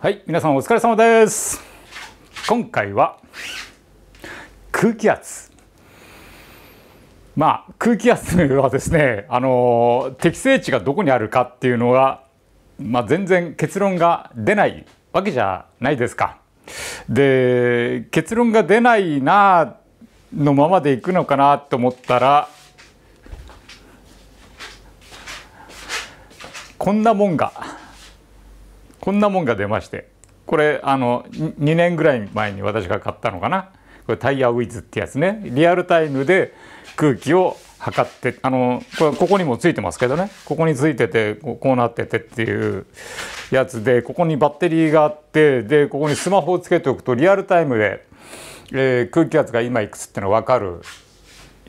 はい皆さんお疲れ様です今回は空気圧まあ空気圧はですねあの適正値がどこにあるかっていうのが、まあ、全然結論が出ないわけじゃないですか。で結論が出ないなのままでいくのかなと思ったらこんなもんがこんなもんが出ましてこれあの2年ぐらい前に私が買ったのかなこれタイヤウィズってやつねリアルタイムで空気を測ってあのこれここにもついてますけどねここについててこうなっててっていうやつでここにバッテリーがあってでここにスマホをつけておくとリアルタイムで、えー、空気圧が今いくつってのが分かる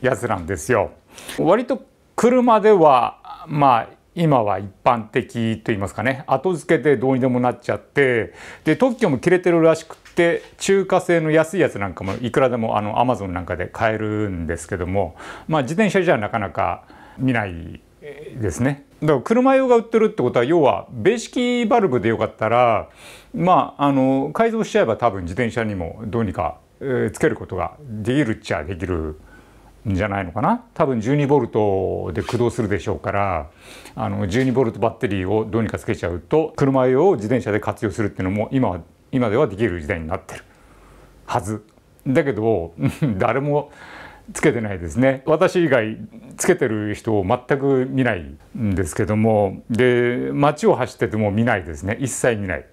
やつなんですよ。割と車ではまあ今は一般的と言いますかね後付けでどうにでもなっちゃってで特許も切れてるらしくて中華製の安いやつなんかもいくらでもあのアマゾンなんかで買えるんですけども、まあ、自転車じゃなかなか見ないですね。だから車用が売ってるってことは要はベーシキバルブでよかったらまああの改造しちゃえば多分自転車にもどうにか、つけることができるっちゃできる。んじゃないのかな多分 12V で駆動するでしょうからあの 12V バッテリーをどうにかつけちゃうと車用を自転車で活用するっていうのも今は今ではできる時代になってるはずだけど 誰もつけてないですね私以外つけてる人を全く見ないんですけどもで街を走ってても見ないですね一切見ない、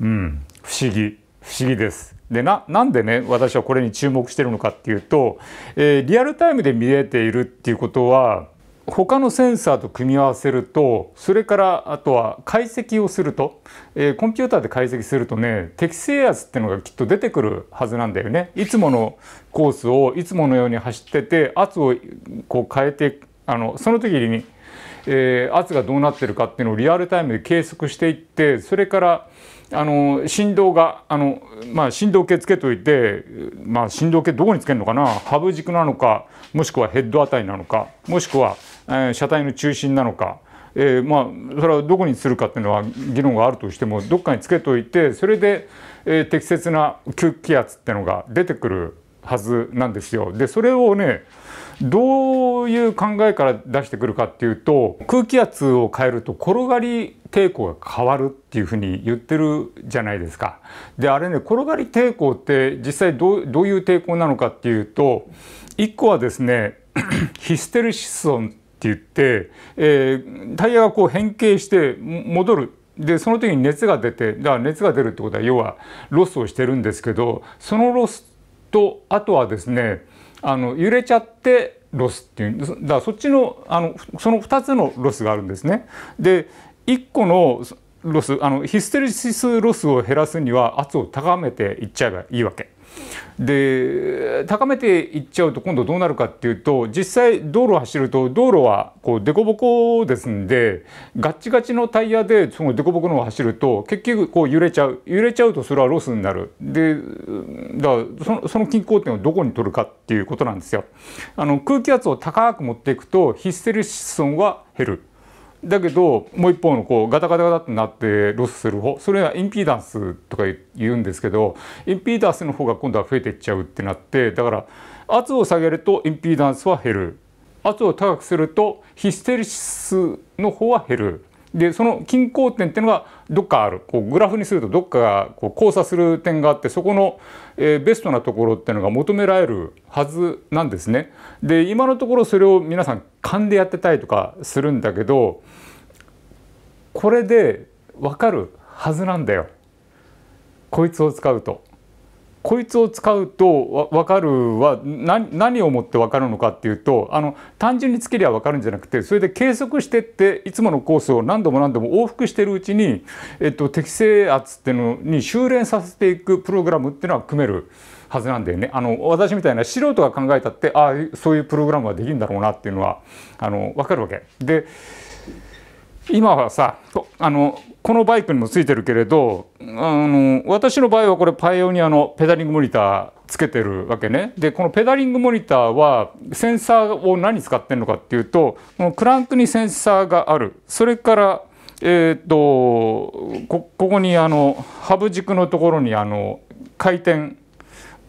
うん、不思議不思議ですでななんでね私はこれに注目してるのかっていうと、えー、リアルタイムで見れているっていうことは他のセンサーと組み合わせるとそれからあとは解析をすると、えー、コンピューターで解析するとね適正圧ってのがきっと出てくるはずなんだよね。いつものコースをいつものように走ってて圧をこう変えてあのその時にえー、圧がどうなってるかっていうのをリアルタイムで計測していってそれからあの振動があの、まあ、振動計つけといて、まあ、振動計どこにつけるのかなハブ軸なのかもしくはヘッドあたりなのかもしくは、えー、車体の中心なのか。えー、まあそれはどこにするかっていうのは議論があるとしてもどっかにつけといてそれで、えー、適切な吸気圧っていうのが出てくるはずなんですよ。でそれをねどういう考えから出してくるかっていうと空気圧を変えると転がり抵抗が変わるっていうふうに言ってるじゃないですか。であれね転がり抵抗って実際どうどういう抵抗なのかっていうと1個はですね ヒステルシス音って言って、えー、タイヤがこう変形して戻るでその時に熱が出てだから熱が出るってことは要はロスをしてるんですけどそのロスとあとはですねあの揺れちゃってロスっていうだからそっちのあのその2つのロスがあるんですね。で1個のロスあのヒステリシスロスを減らすには圧を高めていっちゃえばいいわけ。で高めていっちゃうと今度どうなるかっていうと実際道路を走ると道路はこう凸凹ですんでガッチガチのタイヤでその凸凹のを走ると結局こう揺れちゃう揺れちゃうとそれはロスになるでだからその均衡点をどこに取るかっていうことなんですよ。あの空気圧を高く持っていくとヒステリス損は減る。だけどもう一方のこうガタガタガタってなってロスする方それはインピーダンスとか言うんですけどインピーダンスの方が今度は増えていっちゃうってなってだから圧を下げるとインピーダンスは減る圧を高くするとヒステリシスの方は減るでその均衡点っていうのがどっかあるこうグラフにするとどっかがこう交差する点があってそこの、えー、ベストなところっていうのが求められるはずなんですね。で今のところそれを皆さん勘でやってたりとかするんだけどこれでわかるはずなんだよこいつを使うと。こいつを使うと分かるは何をもって分かるのかっていうとあの単純につけりゃ分かるんじゃなくてそれで計測してっていつものコースを何度も何度も往復してるうちに、えっと、適正圧っていうのに修練させていくプログラムっていうのは組める。はずなんだよねあの私みたいな素人が考えたってああそういうプログラムはできるんだろうなっていうのはあの分かるわけ。で今はさあのこのバイクにもついてるけれどあの私の場合はこれパイオニアのペダリングモニターつけてるわけねでこのペダリングモニターはセンサーを何使ってるのかっていうとこのクランクにセンサーがあるそれからえー、っとここにあのハブ軸のところにあの回転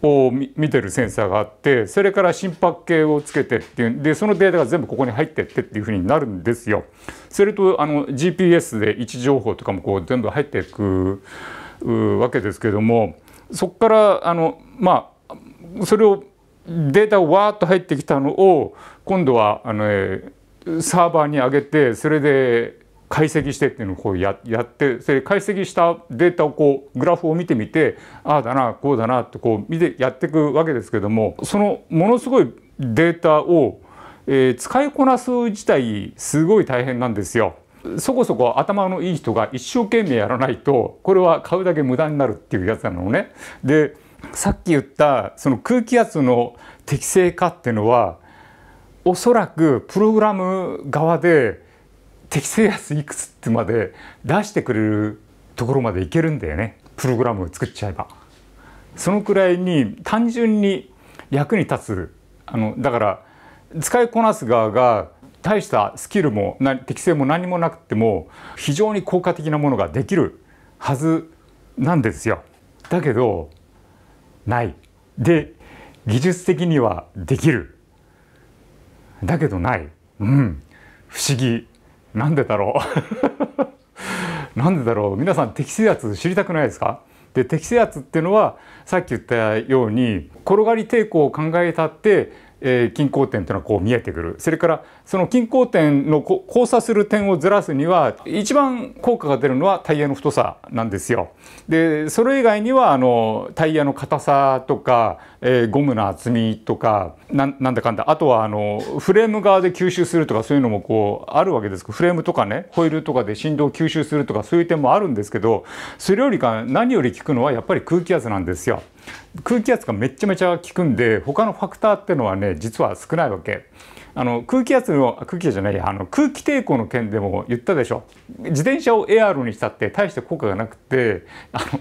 を見てるセンサーがあってそれから心拍計をつけてっていうでそのデータが全部ここに入ってってっていうふうになるんですよ。それとあの GPS で位置情報とかもこう全部入っていくわけですけどもそこからあのまあそれをデータをわーっと入ってきたのを今度はあの、サーバーに上げてそれで解析してっていうのをこうやってそれ解析したデータをこうグラフを見てみてああだなこうだなってこう見てやっていくわけですけどもそのものすごいデータを、えー、使いこなす自体すごい大変なんですよ。そこそこ頭のいい人が一生懸命やらないとこれは買うだけ無駄になるっていうやつなのね。でさっき言ったその空気圧の適正化っていうのはおそらくプログラム側で適正安いくつってまで出してくれるところまでいけるんだよねプログラムを作っちゃえば。そのくらいに単純に役に立つあのだから使いこなす側が大したスキルも適性も何もなくても非常に効果的なものができるはずなんですよ。だけどないで技術的にはできるだけどない、うん、不思議なんでだろう なんでだろう皆さん適正圧知りたくないですかで適正圧っていうのはさっき言ったように転がり抵抗を考えたってえー、均衡点というのはこう見えてくるそれからその均衡点の交差する点をずらすには一番効果が出るのはタイヤの太さなんですよ。でそれ以外にはあのタイヤの硬さとか、えー、ゴムの厚みとかなんだかんだあとはあのフレーム側で吸収するとかそういうのもこうあるわけですけどフレームとかねホイールとかで振動を吸収するとかそういう点もあるんですけどそれよりか何より効くのはやっぱり空気圧なんですよ。空気圧がめちゃめちゃ効くんで他のファクターっていうのはね実は少ないわけ。あの空気圧の空気じゃないあの空気抵抗の件でも言ったでしょ自転車をエアロにしたって大して効果がなくてあの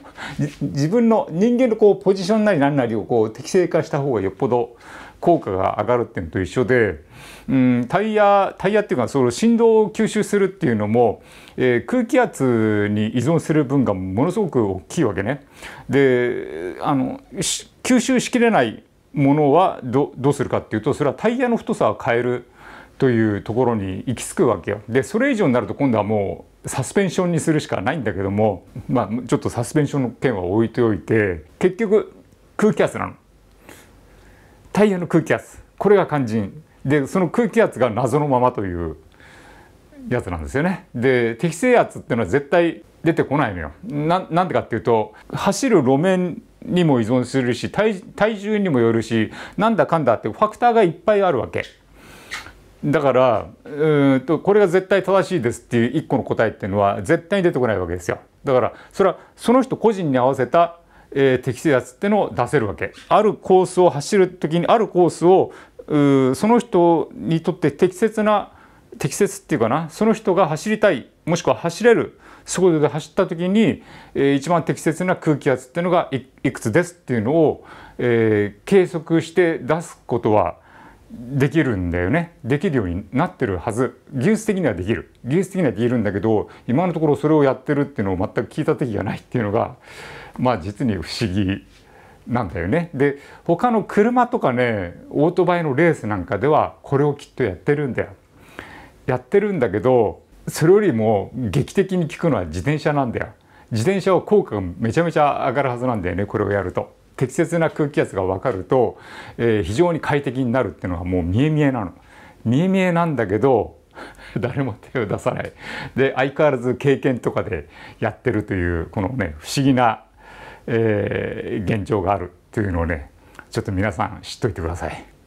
自分の人間のこうポジションなり何なりをこう適正化した方がよっぽど効果が上がるっていうのと一緒で、うん、タイヤタイヤっていうかその振動を吸収するっていうのも、えー、空気圧に依存する分がものすごく大きいわけね。であの吸収しきれないものはどどうするかっていうとそれはタイヤの太さを変えるというところに行き着くわけよ。でそれ以上になると今度はもうサスペンションにするしかないんだけども、まあ、ちょっとサスペンションの件は置いておいて結局空気圧なの。太陽の空気圧これが肝心でその空気圧が謎のままというやつなんですよね。で適正圧っていうのは絶対出てこないのよ。なんでかっていうと走る路面にも依存するし体重にもよるしなんだかんだってファクターがいっぱいあるわけ。だからうんとこれが絶対正しいですっていう一個の答えっていうのは絶対に出てこないわけですよ。だからそれはその人個人に合わせたえー、適正圧ってのを出せるわけ。あるコースを走る時にあるコースをその人にとって適切な適切っていうかなその人が走りたいもしくは走れる速度で走った時に、えー、一番適切な空気圧っていうのがいくつですっていうのを、えー、計測して出すことはできるんだよねできるようになってるはず技術的にはできる技術的にはできるんだけど今のところそれをやってるっていうのを全く聞いた時がないっていうのがまあ実に不思議なんだよね。で他の車とかねオートバイのレースなんかではこれをきっとやってるんだよ。やってるんだけどそれよりも劇的に効くのは自転車なんだよ。自転車は効果がめちゃめちゃ上がるはずなんだよねこれをやると。適切な空気圧が分かると、えー、非常に快適になるっていうのがもう見え見えなの。見え見えなんだけど 誰も手を出さないで相変わらず経験とかでやってるというこのね不思議な、えー、現状があるというのをねちょっと皆さん知っといてください。